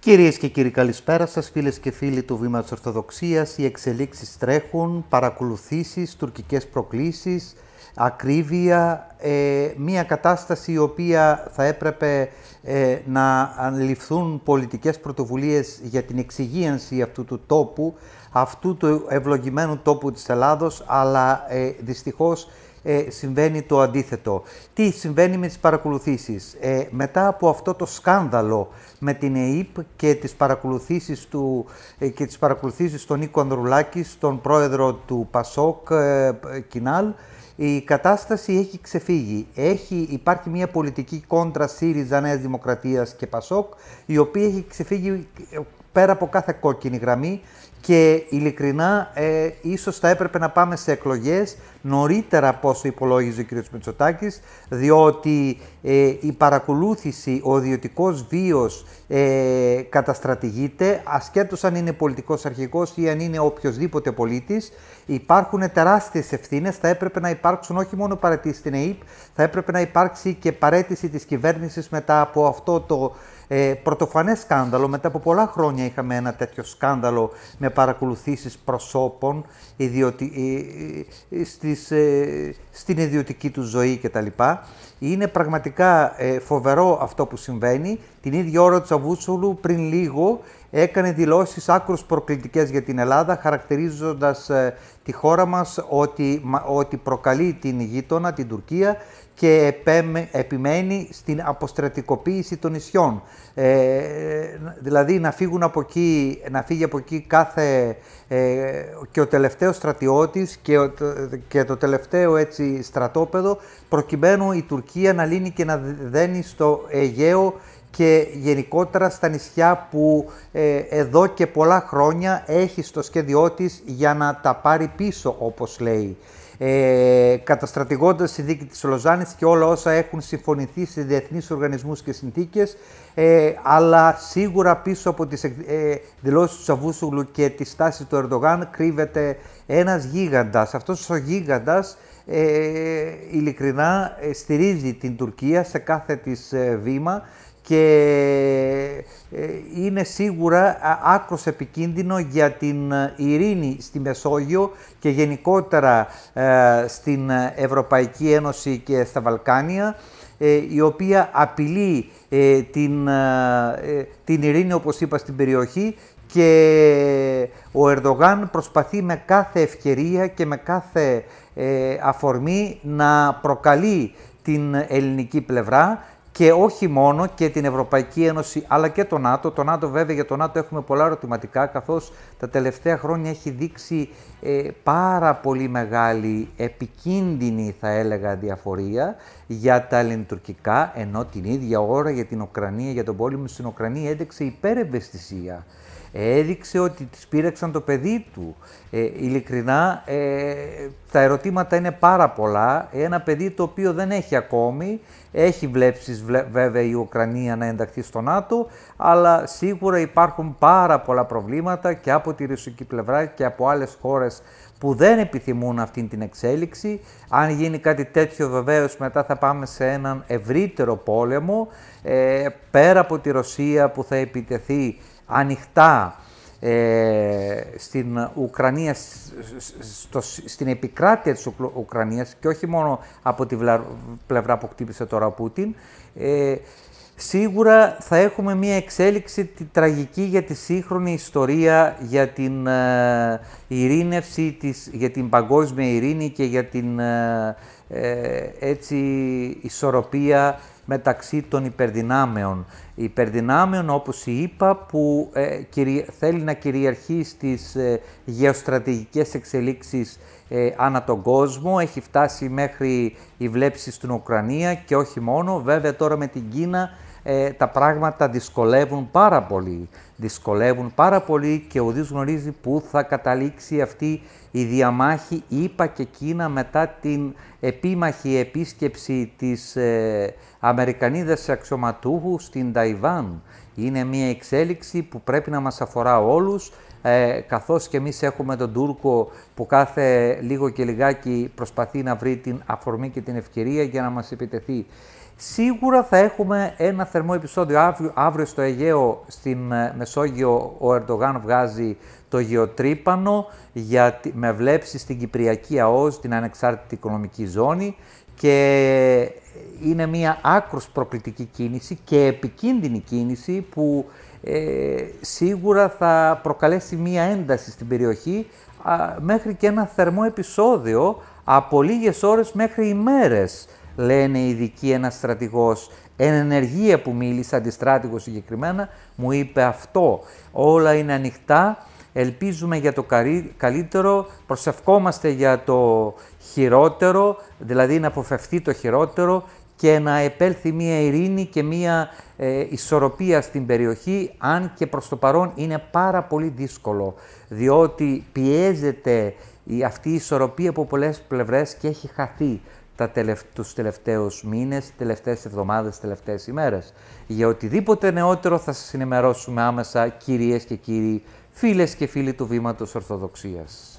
Κυρίες και κύριοι, καλησπέρα σας, φίλες και φίλοι του Βήματο της Ορθοδοξίας. Οι εξελίξεις τρέχουν, παρακολουθήσεις, τουρκικές προκλήσεις, ακρίβεια. Ε, μια κατάσταση η οποία θα έπρεπε ε, να ληφθούν πολιτικές πρωτοβουλίες για την εξυγίανση αυτού του τόπου, αυτού του ευλογημένου τόπου της Ελλάδος, αλλά ε, δυστυχώς ε, συμβαίνει το αντίθετο. Τι συμβαίνει με τις παρακολουθήσεις. Ε, μετά από αυτό το σκάνδαλο με την ΕΕΠ και τις παρακολουθήσεις, του, ε, και τις παρακολουθήσεις των Νίκο Ανδρουλάκη, τον πρόεδρο του ΠΑΣΟΚ ε, Κινάλ, η κατάσταση έχει ξεφύγει. Έχει, υπάρχει μια πολιτική κόντρα ΣΥΡΙΖΑ Νέας Δημοκρατίας και ΠΑΣΟΚ, η οποία έχει ξεφύγει πέρα από κάθε κόκκινη γραμμή και ειλικρινά ε, ίσως θα έπρεπε να πάμε σε εκλογές νωρίτερα από όσο υπολόγιζε ο κ. Μητσοτάκης, διότι ε, η παρακολούθηση, ο ιδιωτικός βίος ε, καταστρατηγείται, ασχέτω αν είναι πολιτικός αρχηγός ή αν είναι οποιοδήποτε πολίτης, υπάρχουν τεράστιες ευθύνες, θα έπρεπε να υπάρξουν όχι μόνο παρέτηση στην ΕΕΠ, θα έπρεπε να υπάρξει και παρέτηση της κυβέρνησης μετά από αυτό το ε, πρωτοφανές σκάνδαλο. Μετά από πολλά χρόνια είχαμε ένα τέτοιο σκάνδαλο με παρακολουθήσεις προσώπων ε, ε, στι στις, ε, στην ιδιωτική του ζωή κτλ. Είναι πραγματικά ε, φοβερό αυτό που συμβαίνει. Την ίδια ώρα του Τσαβούσουλου πριν λίγο έκανε δηλώσεις άκρως προκλητικές για την Ελλάδα, χαρακτηρίζοντας ε, τη χώρα μας ότι, μα, ότι προκαλεί την γείτονα, την Τουρκία, και επιμένει στην αποστρατικοποίηση των νησιών. Ε, δηλαδή να, φύγουν από να φύγει από εκεί κάθε ε, και ο τελευταίος στρατιώτης και, και το τελευταίο έτσι στρατόπεδο προκειμένου η Τουρκία να λύνει και να δένει στο Αιγαίο και γενικότερα στα νησιά που ε, εδώ και πολλά χρόνια έχει στο σχέδιό της για να τα πάρει πίσω όπως λέει. Ε, καταστρατηγώντας τη δίκη της Λοζάνης και όλα όσα έχουν συμφωνηθεί σε διεθνείς οργανισμούς και συνθήκες, ε, αλλά σίγουρα πίσω από τις ε, δηλώσεις του Σαββούσουλου και τη στάση του Ερντογάν κρύβεται ένας γίγαντας. Αυτός ο γίγαντας ε, ειλικρινά ε, στηρίζει την Τουρκία σε κάθε της ε, βήμα και ε, είναι σίγουρα άκρος επικίνδυνο για την ε, ειρήνη στη Μεσόγειο και γενικότερα ε, στην Ευρωπαϊκή Ένωση και στα Βαλκάνια, η οποία απειλεί την, την ειρήνη, όπως είπα, στην περιοχή και ο Ερντογάν προσπαθεί με κάθε ευκαιρία και με κάθε αφορμή να προκαλεί την ελληνική πλευρά και όχι μόνο και την Ευρωπαϊκή Ένωση αλλά και το ΝΑΤΟ. Το ΝΑΤΟ βέβαια για το ΝΑΤΟ έχουμε πολλά ερωτηματικά καθώς τα τελευταία χρόνια έχει δείξει ε, πάρα πολύ μεγάλη επικίνδυνη θα έλεγα διαφορία για τα ελληνοτουρκικά ενώ την ίδια ώρα για την Ουκρανία, για τον πόλεμο στην Ουκρανία έδειξε υπερευαισθησία έδειξε ότι τις πήραξαν το παιδί του. Ε, ειλικρινά, ε, τα ερωτήματα είναι πάρα πολλά. Ένα παιδί το οποίο δεν έχει ακόμη, έχει βλέψεις βέβαια η Ουκρανία να ενταχθεί στο ΝΑΤΟ, αλλά σίγουρα υπάρχουν πάρα πολλά προβλήματα και από τη ρωσική πλευρά και από άλλες χώρες που δεν επιθυμούν αυτή την εξέλιξη. Αν γίνει κάτι τέτοιο βεβαίως μετά θα πάμε σε έναν ευρύτερο πόλεμο, ε, πέρα από τη Ρωσία που θα επιτεθεί ανοιχτά ε, στην Ουκρανία, στο, στην επικράτεια της Ουκρανίας και όχι μόνο από τη πλευρά που χτύπησε τώρα ο Πούτιν, ε, σίγουρα θα έχουμε μία εξέλιξη τη, τραγική για τη σύγχρονη ιστορία, για την ε, ειρήνευση, της, για την παγκόσμια ειρήνη και για την ε, ε, έτσι ισορροπία μεταξύ των υπερδυνάμεων. Υπερδυνάμεων όπως είπα, που ε, θέλει να κυριαρχεί στις ε, γεωστρατηγικές εξελίξεις ε, ανά τον κόσμο. Έχει φτάσει μέχρι η βλέψεις στην Ουκρανία και όχι μόνο. Βέβαια τώρα με την Κίνα ε, τα πράγματα δυσκολεύουν πάρα πολύ. Δυσκολεύουν πάρα πολύ και ο Δής γνωρίζει πού θα καταλήξει αυτή η διαμάχη είπα και εκείνα μετά την επίμαχη επίσκεψη της ε, Αμερικανίδας αξιωματούχου στην Ταϊβάν. Είναι μια εξέλιξη που πρέπει να μας αφορά όλους, ε, καθώς και εμείς έχουμε τον Τούρκο που κάθε λίγο και λιγάκι προσπαθεί να βρει την αφορμή και την ευκαιρία για να μας επιτεθεί. Σίγουρα θα έχουμε ένα θερμό επεισόδιο αύριο, στο Αιγαίο, στην ε, Μεσόγειο, ο Ερντογάν βγάζει το γεωτρύπανο για, με βλέψη στην Κυπριακή ΑΟΣ, την Ανεξάρτητη Οικονομική Ζώνη και είναι μια άκρος προκλητική κίνηση και επικίνδυνη κίνηση που ε, σίγουρα θα προκαλέσει μια ένταση στην περιοχή μέχρι και ένα θερμό επεισόδιο από λίγες ώρες μέχρι ημέρες λένε οι ειδικοί, ένας στρατηγός. Εν ενεργεία που μίλησε, αντιστράτηγος συγκεκριμένα, μου είπε αυτό. Όλα είναι ανοιχτά, ελπίζουμε για το καλύτερο, προσευχόμαστε για το χειρότερο, δηλαδή να αποφευθεί το χειρότερο και να επέλθει μία ειρήνη και μία ε, ισορροπία στην περιοχή, αν και προς το παρόν είναι πάρα πολύ δύσκολο, διότι πιέζεται αυτή η ισορροπία από πολλές πλευρές και έχει χαθεί τα τελευ... τους τελευταίους μήνες, τελευταίες εβδομάδες, τελευταίες ημέρες. Για οτιδήποτε νεότερο θα σας ενημερώσουμε άμεσα, κυρίες και κύριοι, φίλες και φίλοι του Βήματος Ορθοδοξίας.